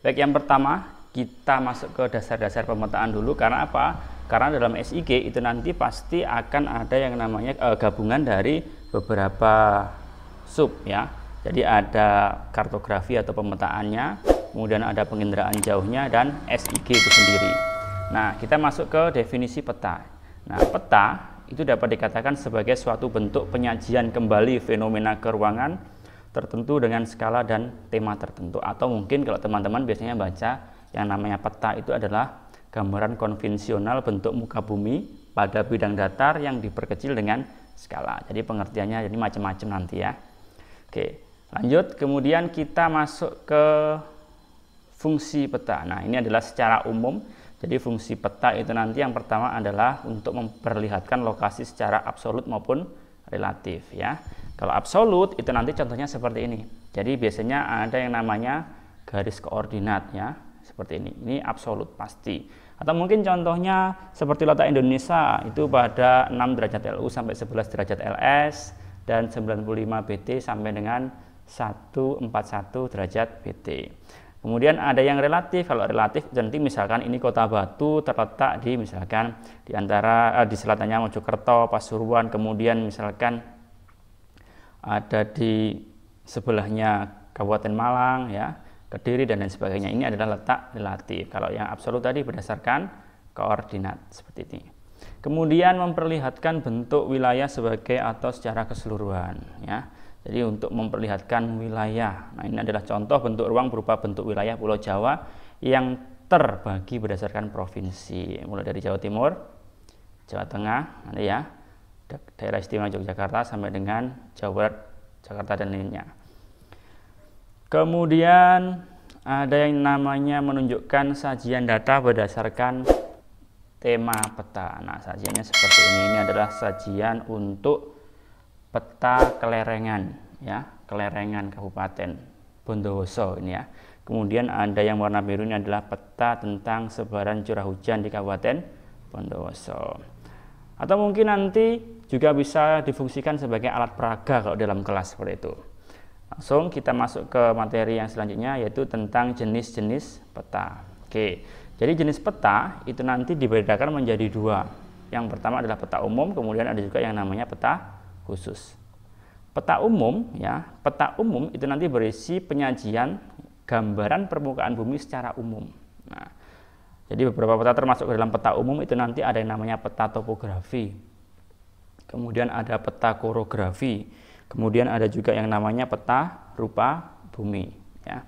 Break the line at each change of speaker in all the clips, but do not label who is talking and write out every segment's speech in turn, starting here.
Baik, yang pertama kita masuk ke dasar-dasar pemetaan dulu karena apa? Karena dalam SIG itu nanti pasti akan ada yang namanya e, gabungan dari beberapa sub ya. Jadi ada kartografi atau pemetaannya, kemudian ada penginderaan jauhnya dan SIG itu sendiri. Nah, kita masuk ke definisi peta. Nah, peta itu dapat dikatakan sebagai suatu bentuk penyajian kembali fenomena keruangan tertentu dengan skala dan tema tertentu atau mungkin kalau teman-teman biasanya baca yang namanya peta itu adalah gambaran konvensional bentuk muka bumi pada bidang datar yang diperkecil dengan skala. Jadi pengertiannya jadi macam-macam nanti ya. Oke, lanjut kemudian kita masuk ke fungsi peta. Nah, ini adalah secara umum jadi fungsi peta itu nanti yang pertama adalah untuk memperlihatkan lokasi secara absolut maupun relatif ya. Kalau absolut itu nanti contohnya seperti ini. Jadi biasanya ada yang namanya garis koordinat ya, seperti ini. Ini absolut pasti. Atau mungkin contohnya seperti letak Indonesia itu pada 6 derajat LU sampai 11 derajat LS dan 95 BT sampai dengan 141 derajat BT. Kemudian ada yang relatif, kalau relatif nanti misalkan ini kota Batu terletak di misalkan di antara eh, di selatannya Mojokerto, Pasuruan, kemudian misalkan ada di sebelahnya Kabupaten Malang ya, Kediri dan lain sebagainya. Ini adalah letak relatif. Kalau yang absolut tadi berdasarkan koordinat seperti ini. Kemudian memperlihatkan bentuk wilayah sebagai atau secara keseluruhan ya. Jadi untuk memperlihatkan wilayah. Nah, ini adalah contoh bentuk ruang berupa bentuk wilayah Pulau Jawa yang terbagi berdasarkan provinsi. Mulai dari Jawa Timur, Jawa Tengah, ada ya, daerah istimewa Yogyakarta sampai dengan Jawa Barat, Jakarta dan lainnya. Kemudian ada yang namanya menunjukkan sajian data berdasarkan tema peta. Nah, sajiannya seperti ini. Ini adalah sajian untuk peta kelerengan ya kelerengan kabupaten Bondowoso ini ya kemudian ada yang warna biru ini adalah peta tentang sebaran curah hujan di kabupaten Bondowoso atau mungkin nanti juga bisa difungsikan sebagai alat peraga kalau dalam kelas seperti itu langsung kita masuk ke materi yang selanjutnya yaitu tentang jenis-jenis peta oke jadi jenis peta itu nanti dibedakan menjadi dua yang pertama adalah peta umum kemudian ada juga yang namanya peta khusus. Peta umum ya, peta umum itu nanti berisi penyajian gambaran permukaan bumi secara umum. Nah, jadi beberapa peta termasuk dalam peta umum itu nanti ada yang namanya peta topografi. Kemudian ada peta korografi. Kemudian ada juga yang namanya peta rupa bumi ya.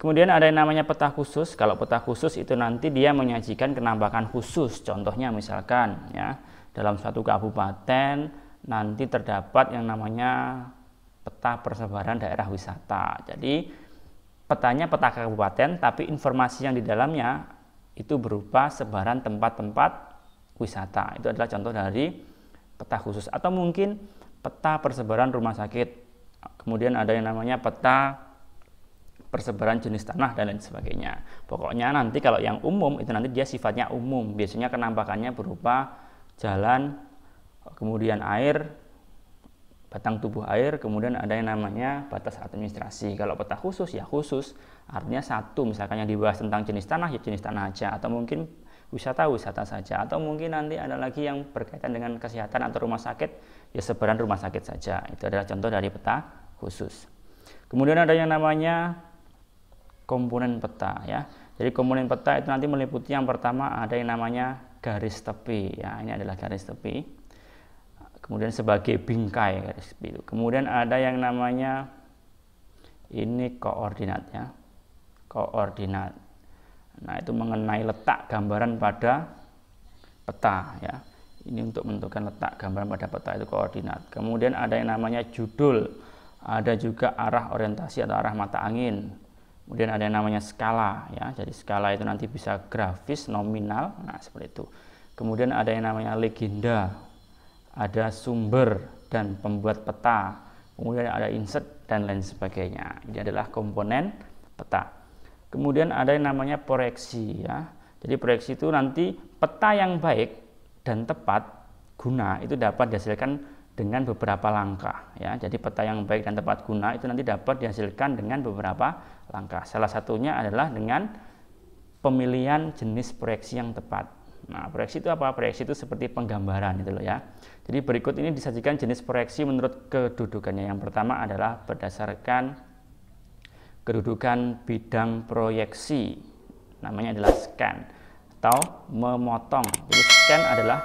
Kemudian ada yang namanya peta khusus. Kalau peta khusus itu nanti dia menyajikan kenampakan khusus. Contohnya misalkan ya dalam satu kabupaten nanti terdapat yang namanya peta persebaran daerah wisata. Jadi petanya peta kabupaten tapi informasi yang di dalamnya itu berupa sebaran tempat-tempat wisata. Itu adalah contoh dari peta khusus atau mungkin peta persebaran rumah sakit. Kemudian ada yang namanya peta persebaran jenis tanah dan lain sebagainya. Pokoknya nanti kalau yang umum itu nanti dia sifatnya umum. Biasanya kenampakannya berupa jalan, kemudian air, batang tubuh air, kemudian ada yang namanya batas administrasi. Kalau peta khusus ya khusus, artinya satu misalkan yang dibahas tentang jenis tanah ya jenis tanah aja atau mungkin wisata-wisata saja atau mungkin nanti ada lagi yang berkaitan dengan kesehatan atau rumah sakit ya sebaran rumah sakit saja. Itu adalah contoh dari peta khusus. Kemudian ada yang namanya komponen peta ya. Jadi komponen peta itu nanti meliputi yang pertama ada yang namanya garis tepi ya ini adalah garis tepi kemudian sebagai bingkai garis tepi itu kemudian ada yang namanya ini koordinat ya koordinat nah itu mengenai letak gambaran pada peta ya ini untuk menentukan letak gambaran pada peta itu koordinat kemudian ada yang namanya judul ada juga arah orientasi atau arah mata angin Kemudian ada yang namanya skala ya. Jadi skala itu nanti bisa grafis, nominal, nah seperti itu. Kemudian ada yang namanya legenda, ada sumber dan pembuat peta. Kemudian ada insert dan lain sebagainya. Ini adalah komponen peta. Kemudian ada yang namanya proyeksi ya. Jadi proyeksi itu nanti peta yang baik dan tepat guna itu dapat dihasilkan dengan beberapa langkah ya. Jadi peta yang baik dan tepat guna itu nanti dapat dihasilkan dengan beberapa langkah. Salah satunya adalah dengan pemilihan jenis proyeksi yang tepat. Nah, proyeksi itu apa? Proyeksi itu seperti penggambaran itu loh ya. Jadi berikut ini disajikan jenis proyeksi menurut kedudukannya. Yang pertama adalah berdasarkan kedudukan bidang proyeksi. Namanya adalah scan atau memotong. Jadi scan adalah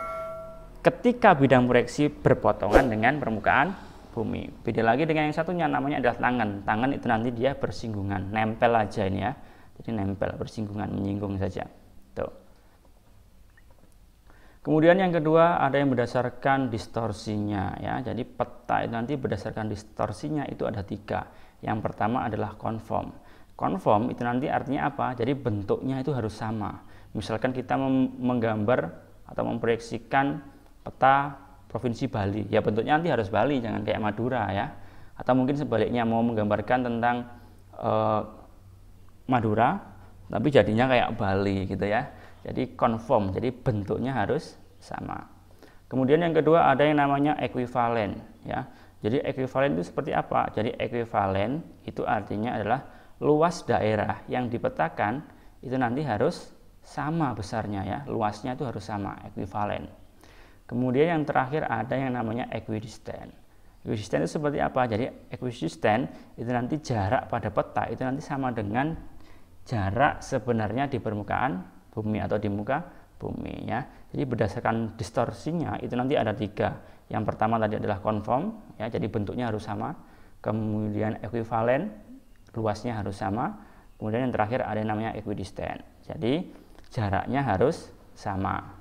ketika bidang proyeksi berpotongan dengan permukaan bumi. Beda lagi dengan yang satunya namanya adalah tangan. Tangan itu nanti dia bersinggungan, nempel aja ini ya. Jadi nempel, bersinggungan, menyinggung saja. Tuh. Kemudian yang kedua ada yang berdasarkan distorsinya ya. Jadi peta itu nanti berdasarkan distorsinya itu ada tiga. Yang pertama adalah konform. Konform itu nanti artinya apa? Jadi bentuknya itu harus sama. Misalkan kita menggambar atau memproyeksikan peta provinsi Bali. Ya bentuknya nanti harus Bali, jangan kayak Madura ya. Atau mungkin sebaliknya mau menggambarkan tentang eh, Madura, tapi jadinya kayak Bali gitu ya. Jadi konform, jadi bentuknya harus sama. Kemudian yang kedua ada yang namanya equivalent ya. Jadi equivalent itu seperti apa? Jadi equivalent itu artinya adalah luas daerah yang dipetakan itu nanti harus sama besarnya ya, luasnya itu harus sama equivalent. Kemudian yang terakhir ada yang namanya equidistant. Equidistant itu seperti apa? Jadi equidistant itu nanti jarak pada peta itu nanti sama dengan jarak sebenarnya di permukaan bumi atau di muka bumi ya. Jadi berdasarkan distorsinya itu nanti ada tiga. Yang pertama tadi adalah conform, ya, jadi bentuknya harus sama. Kemudian equivalent, luasnya harus sama. Kemudian yang terakhir ada yang namanya equidistant. Jadi jaraknya harus sama.